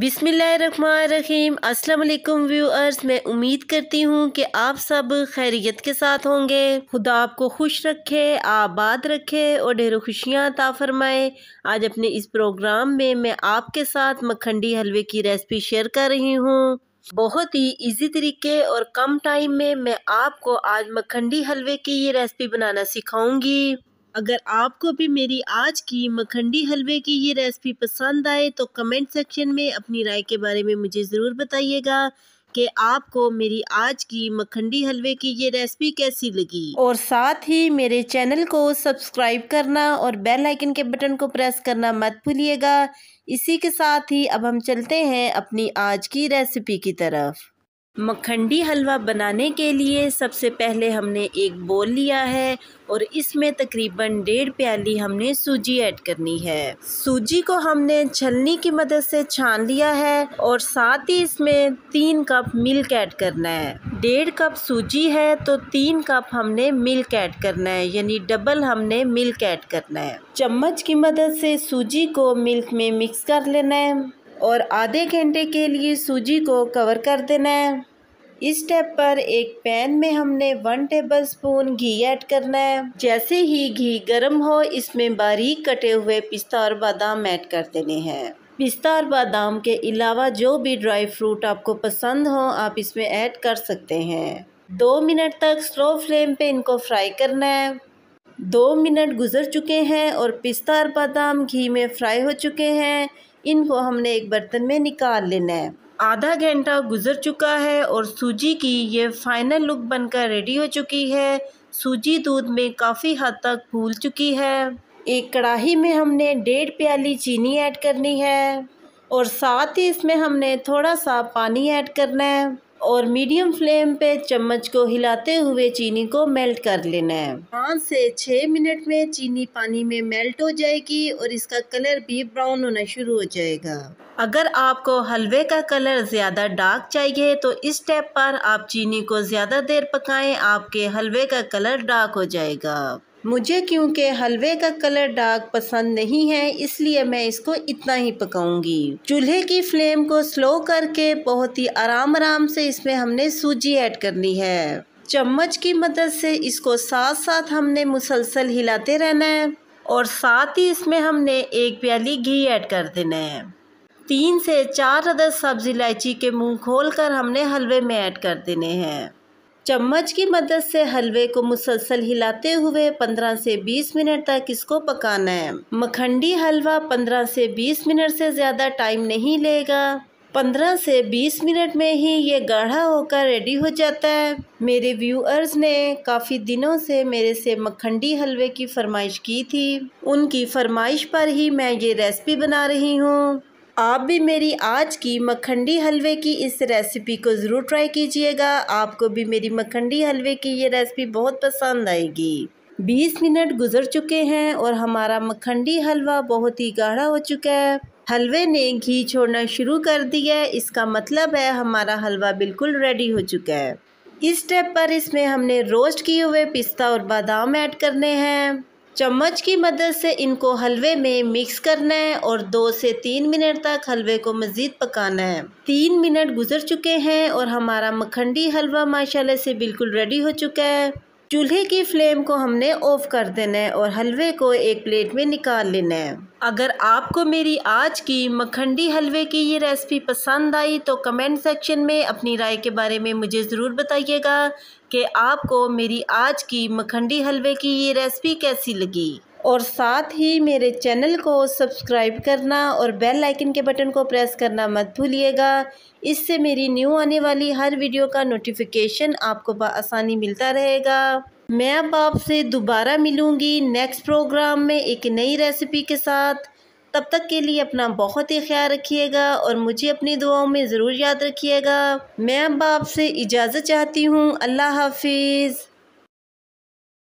बिसमीम असलकुम व्यूअर्स मैं उम्मीद करती हूँ कि आप सब खैरियत के साथ होंगे खुदा आपको खुश रखे आबाद रखे और ढेरों खुशियाँ अता फरमाए आज अपने इस प्रोग्राम में मैं आपके साथ मखंडी हलवे की रेसिपी शेयर कर रही हूँ बहुत ही इजी तरीके और कम टाइम में मैं आपको आज मखंडी हलवे की ये रेसिपी बनाना सिखाऊंगी अगर आपको भी मेरी आज की मखंडी हलवे की ये रेसिपी पसंद आए तो कमेंट सेक्शन में अपनी राय के बारे में मुझे ज़रूर बताइएगा कि आपको मेरी आज की मखंडी हलवे की ये रेसिपी कैसी लगी और साथ ही मेरे चैनल को सब्सक्राइब करना और बेल आइकन के बटन को प्रेस करना मत भूलिएगा इसी के साथ ही अब हम चलते हैं अपनी आज की रेसिपी की तरफ मखंडी हलवा बनाने के लिए सबसे पहले हमने एक बोल लिया है और इसमें तकरीबन डेढ़ प्याली हमने सूजी ऐड करनी है सूजी को हमने छलनी की मदद से छान लिया है और साथ ही इसमें तीन कप मिल्क ऐड करना है डेढ़ कप सूजी है तो तीन कप हमने मिल्क ऐड करना है यानी डबल हमने मिल्क ऐड करना है चम्मच की मदद से सूजी को मिल्क में मिक्स कर लेना है और आधे घंटे के लिए सूजी को कवर कर देना है इस स्टेप पर एक पैन में हमने वन टेबल स्पून घी ऐड करना है जैसे ही घी गर्म हो इसमें बारीक कटे हुए पिस्ता और बादाम ऐड कर देने हैं पिस्ता और बादाम के अलावा जो भी ड्राई फ्रूट आपको पसंद हो आप इसमें ऐड कर सकते हैं दो मिनट तक स्लो फ्लेम पे इनको फ्राई करना है दो मिनट गुजर चुके हैं और पिस्ता और बादाम घी में फ्राई हो चुके हैं इनको हमने एक बर्तन में निकाल लेना है आधा घंटा गुजर चुका है और सूजी की ये फाइनल लुक बनकर रेडी हो चुकी है सूजी दूध में काफ़ी हद तक फूल चुकी है एक कढ़ाही में हमने डेढ़ प्याली चीनी ऐड करनी है और साथ ही इसमें हमने थोड़ा सा पानी ऐड करना है और मीडियम फ्लेम पे चम्मच को हिलाते हुए चीनी को मेल्ट कर लेना है पाँच से छः मिनट में चीनी पानी में मेल्ट हो जाएगी और इसका कलर भी ब्राउन होना शुरू हो जाएगा अगर आपको हलवे का कलर ज़्यादा डार्क चाहिए तो इस स्टेप पर आप चीनी को ज़्यादा देर पकाएं आपके हलवे का कलर डार्क हो जाएगा मुझे क्योंकि हलवे का कलर डार्क पसंद नहीं है इसलिए मैं इसको इतना ही पकाऊंगी चूल्हे की फ्लेम को स्लो करके बहुत ही आराम आराम से इसमें हमने सूजी ऐड करनी है चम्मच की मदद से इसको साथ साथ हमने मुसलसल हिलाते रहना है और साथ ही इसमें हमने एक प्याली घी ऐड कर देना है तीन से चार अदर सब्जी इलायची के मुंह खोलकर हमने हलवे में ऐड कर देने हैं चम्मच की मदद से हलवे को मुसलसल हिलाते हुए 15 से 20 मिनट तक इसको पकाना है मखंडी हलवा 15 से 20 मिनट से ज़्यादा टाइम नहीं लेगा 15 से 20 मिनट में ही ये गाढ़ा होकर रेडी हो जाता है मेरे व्यूअर्स ने काफ़ी दिनों से मेरे से मखंडी हलवे की फरमाइश की थी उनकी फरमाइश पर ही मैं ये रेसिपी बना रही हूँ आप भी मेरी आज की मखंडी हलवे की इस रेसिपी को ज़रूर ट्राई कीजिएगा आपको भी मेरी मखंडी हलवे की ये रेसिपी बहुत पसंद आएगी 20 मिनट गुजर चुके हैं और हमारा मखंडी हलवा बहुत ही गाढ़ा हो चुका है हलवे ने घी छोड़ना शुरू कर दिया है इसका मतलब है हमारा हलवा बिल्कुल रेडी हो चुका है इस स्टेप पर इसमें हमने रोस्ट किए हुए पिस्ता और बादाम ऐड करने हैं चम्मच की मदद से इनको हलवे में मिक्स करना है और दो से तीन मिनट तक हलवे को मज़ीद पकाना है तीन मिनट गुजर चुके हैं और हमारा मखंडी हलवा माशाल्लाह से बिल्कुल रेडी हो चुका है चूल्हे की फ्लेम को हमने ऑफ कर देना है और हलवे को एक प्लेट में निकाल लेना है अगर आपको मेरी आज की मखंडी हलवे की ये रेसिपी पसंद आई तो कमेंट सेक्शन में अपनी राय के बारे में मुझे ज़रूर बताइएगा कि आपको मेरी आज की मखंडी हलवे की ये रेसिपी कैसी लगी और साथ ही मेरे चैनल को सब्सक्राइब करना और बेल आइकन के बटन को प्रेस करना मत भूलिएगा इससे मेरी न्यू आने वाली हर वीडियो का नोटिफिकेशन आपको आसानी मिलता रहेगा मैं अब आपसे दोबारा मिलूँगी नेक्स्ट प्रोग्राम में एक नई रेसिपी के साथ तब तक के लिए अपना बहुत ही ख्याल रखिएगा और मुझे अपनी दुआओं में ज़रूर याद रखिएगा मैं अब आपसे इजाज़त चाहती हूँ अल्लाह हाफिज़